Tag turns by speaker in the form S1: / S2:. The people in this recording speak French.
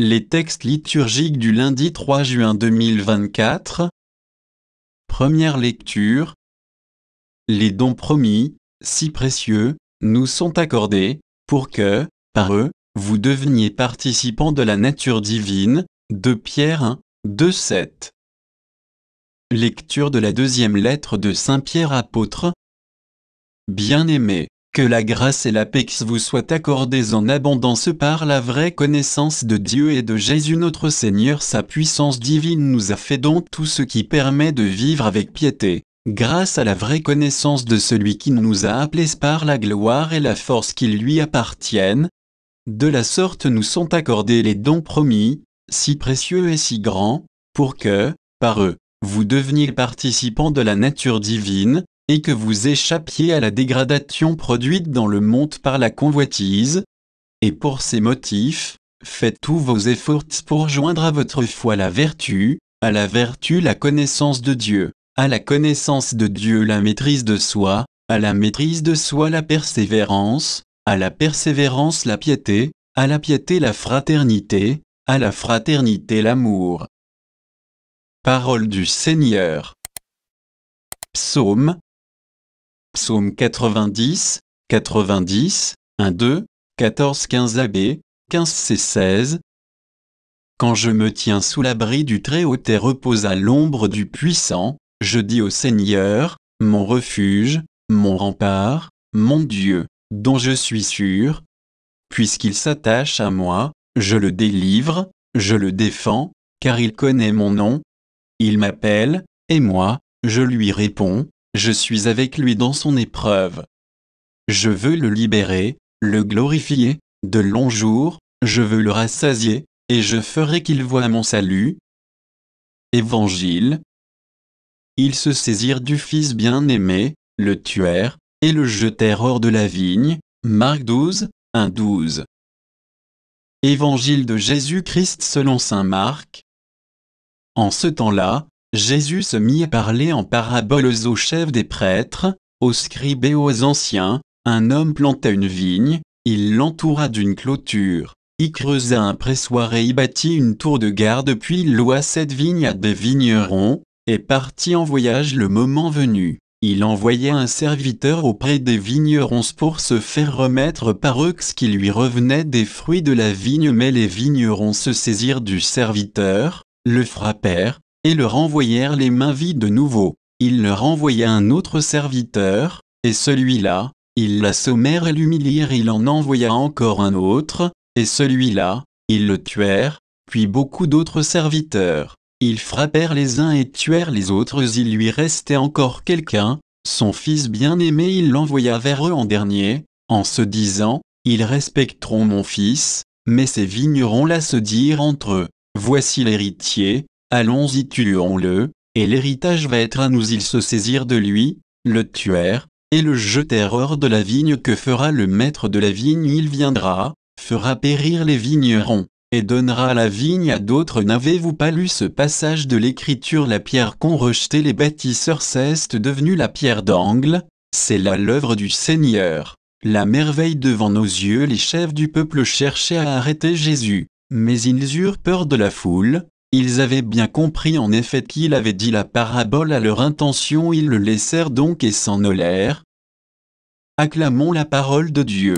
S1: Les textes liturgiques du lundi 3 juin 2024 Première lecture Les dons promis, si précieux, nous sont accordés, pour que, par eux, vous deveniez participants de la nature divine, de Pierre 1, 2, 7. Lecture de la deuxième lettre de Saint Pierre apôtre Bien-aimé, que la grâce et la paix vous soient accordées en abondance par la vraie connaissance de Dieu et de Jésus notre Seigneur. Sa puissance divine nous a fait donc tout ce qui permet de vivre avec piété. Grâce à la vraie connaissance de celui qui nous a appelés par la gloire et la force qui lui appartiennent, de la sorte nous sont accordés les dons promis, si précieux et si grands, pour que, par eux, vous deveniez participants de la nature divine, et que vous échappiez à la dégradation produite dans le monde par la convoitise, et pour ces motifs, faites tous vos efforts pour joindre à votre foi la vertu, à la vertu la connaissance de Dieu, à la connaissance de Dieu la maîtrise de soi, à la maîtrise de soi la persévérance, à la persévérance la piété, à la piété la fraternité, à la fraternité l'amour. Parole du Seigneur. Psaume Psaume 90, 90, 1, 2, 14, 15 AB, 15 C 16. Quand je me tiens sous l'abri du Très-Haut et repose à l'ombre du Puissant, je dis au Seigneur, mon refuge, mon rempart, mon Dieu, dont je suis sûr. Puisqu'il s'attache à moi, je le délivre, je le défends, car il connaît mon nom. Il m'appelle, et moi, je lui réponds je suis avec lui dans son épreuve. Je veux le libérer, le glorifier, de longs jours, je veux le rassasier, et je ferai qu'il voie mon salut. Évangile. Ils se saisirent du Fils bien-aimé, le tuèrent, et le jetèrent hors de la vigne. Marc 12, 1, 12. Évangile de Jésus-Christ selon Saint Marc. En ce temps-là, Jésus se mit à parler en paraboles aux chefs des prêtres, aux scribes et aux anciens. Un homme planta une vigne, il l'entoura d'une clôture, y creusa un pressoir et y bâtit une tour de garde puis il loua cette vigne à des vignerons, et partit en voyage le moment venu. Il envoya un serviteur auprès des vignerons pour se faire remettre par eux ce qui lui revenait des fruits de la vigne mais les vignerons se saisirent du serviteur, le frappèrent, et le renvoyèrent les mains vides de nouveau. Il leur envoya un autre serviteur, et celui-là, ils l'assommèrent et l'humilièrent. Il en envoya encore un autre, et celui-là, ils le tuèrent, puis beaucoup d'autres serviteurs. Ils frappèrent les uns et tuèrent les autres. Il lui restait encore quelqu'un, son fils bien-aimé. Il l'envoya vers eux en dernier, en se disant, Ils respecteront mon fils, mais ces vignerons-là se dirent entre eux, Voici l'héritier, Allons-y tuons-le, et l'héritage va être à nous ils se saisirent de lui, le tuèrent, et le jetèrent hors de la vigne que fera le maître de la vigne il viendra, fera périr les vignerons, et donnera la vigne à d'autres n'avez-vous pas lu ce passage de l'écriture la pierre qu'ont rejetée les bâtisseurs ceste devenue la pierre d'angle, c'est là l'œuvre du Seigneur. La merveille devant nos yeux les chefs du peuple cherchaient à arrêter Jésus, mais ils eurent peur de la foule, ils avaient bien compris en effet qu'il avait dit la parabole à leur intention, ils le laissèrent donc et s'en allèrent. Acclamons la parole de Dieu.